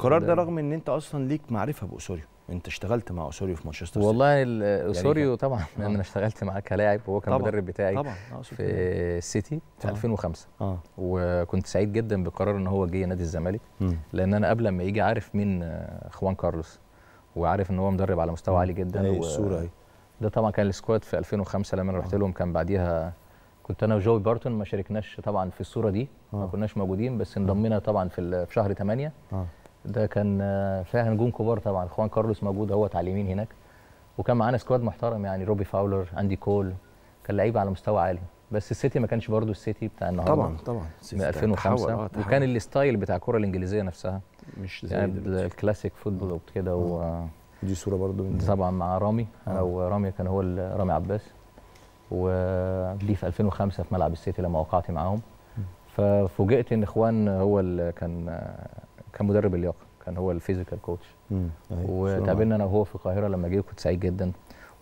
القرار ده رغم ان انت اصلا ليك معرفه باسوريو انت اشتغلت مع اسوريو في مانشستر سيتي والله اسوريو يعني طبعا آه. انا اشتغلت معاه كلاعب وهو كان المدرب بتاعي طبعا آه في السيتي في آه. 2005 آه. وكنت سعيد جدا بقرار ان هو جه نادي الزمالك لان انا قبل ما يجي عارف مين آه، خوان كارلوس وعارف ان هو مدرب على مستوى عالي جدا ايه الصوره اهي ده طبعا كان السكواد في 2005 لما انا رحت آه. لهم كان بعديها كنت انا وجوي بارتون ما شاركناش طبعا في الصوره دي ما آه. كناش موجودين بس انضمينا طبعا في شهر 8 آه. ده كان آه، فيها نجوم كبار طبعا خوان كارلوس موجود هو على اليمين هناك وكان معانا سكواد محترم يعني روبي فاولر اندي كول كان لعيبه على مستوى عالي بس السيتي ما كانش برده السيتي بتاع النهارده طبعا طبعا من 2005 آه، تحول. وكان الستايل بتاع الكره الانجليزيه نفسها مش زي يعني الكلاسيك فوتبول آه. وكده و دي صوره برده طبعا مع رامي انا ورامي كان هو رامي عباس ودي في 2005 في ملعب السيتي لما وقعت معاهم ففوجئت ان اخوان هو اللي كان كان مدرب اللياقه كان هو الفيزيكال أيوة، كوتش وتقابلنا انا وهو في القاهره لما جه كنت سعيد جدا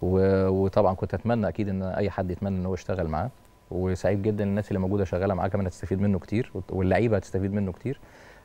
وطبعا كنت اتمنى اكيد ان اي حد يتمنى ان هو يشتغل معاه وسعيد جدا الناس اللي موجوده شغاله معاه كمان هتستفيد منه كتير واللعيبه هتستفيد منه كتير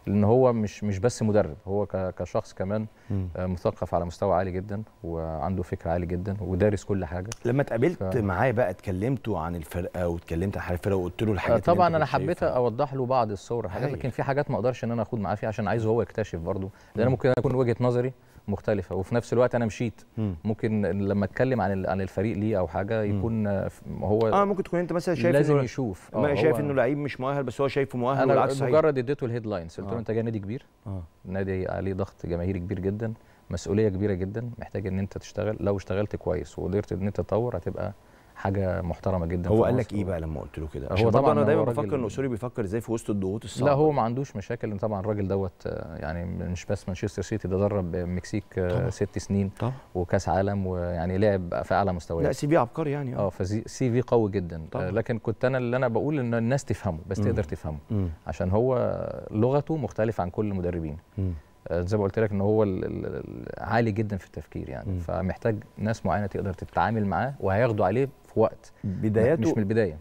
لان هو مش مش بس مدرب هو كشخص كمان آه، مثقف على مستوى عالي جدا وعنده فكر عالي جدا ودارس كل حاجه لما اتقابلت ف... معاه بقى اتكلمتوا عن الفرقه واتكلمت عن الفرقه وقلت له الحاجات آه، طبعا انا حبيت اوضح له بعض الصور حاجات لكن في حاجات ما اقدرش ان انا اخد معاه فيها عشان عايزه هو يكتشف برضه لان ممكن اكون وجهه نظري مختلفه وفي نفس الوقت انا مشيت مم. ممكن لما اتكلم عن عن الفريق ليه او حاجه يكون آه، هو اه ممكن تكون انت مثلا شايف لازم يشوف آه شايف انه لعيب مش مؤهل بس هو شايفه مؤهل انا والعكس مجرد اديته الهيد لاينز قلت له آه. انت جاي نادي كبير آه. نادي عليه ضغط جماهيري كبير جدا مسؤوليه كبيره جدا محتاج ان انت تشتغل لو اشتغلت كويس وقدرت ان انت تطور هتبقى حاجه محترمه جدا هو قال لك ايه بقى لما قلت له كده هو طبعا انا دايما بفكر ان اسوري بيفكر ازاي في وسط الضغوط الصعبه لا هو ما عندوش مشاكل ان طبعا الراجل دوت آه، يعني مش بس مانشستر سيتي ده درب المكسيك آه، ست سنين طبعا. وكاس عالم ويعني لعب في اعلى مستويات لا سي في عبقري يعني اه, آه، فسي في قوي جدا طبعا. لكن كنت انا اللي انا بقول ان الناس تفهمه بس تقدر تفهمه عشان هو لغته مختلفه عن كل المدربين م. آه، زي ما قلت لك ان هو عالي جدا في التفكير يعني م. فمحتاج ناس معينه تقدر تتعامل معاه وهياخدوا عليه في وقت بداياته مش من البدايه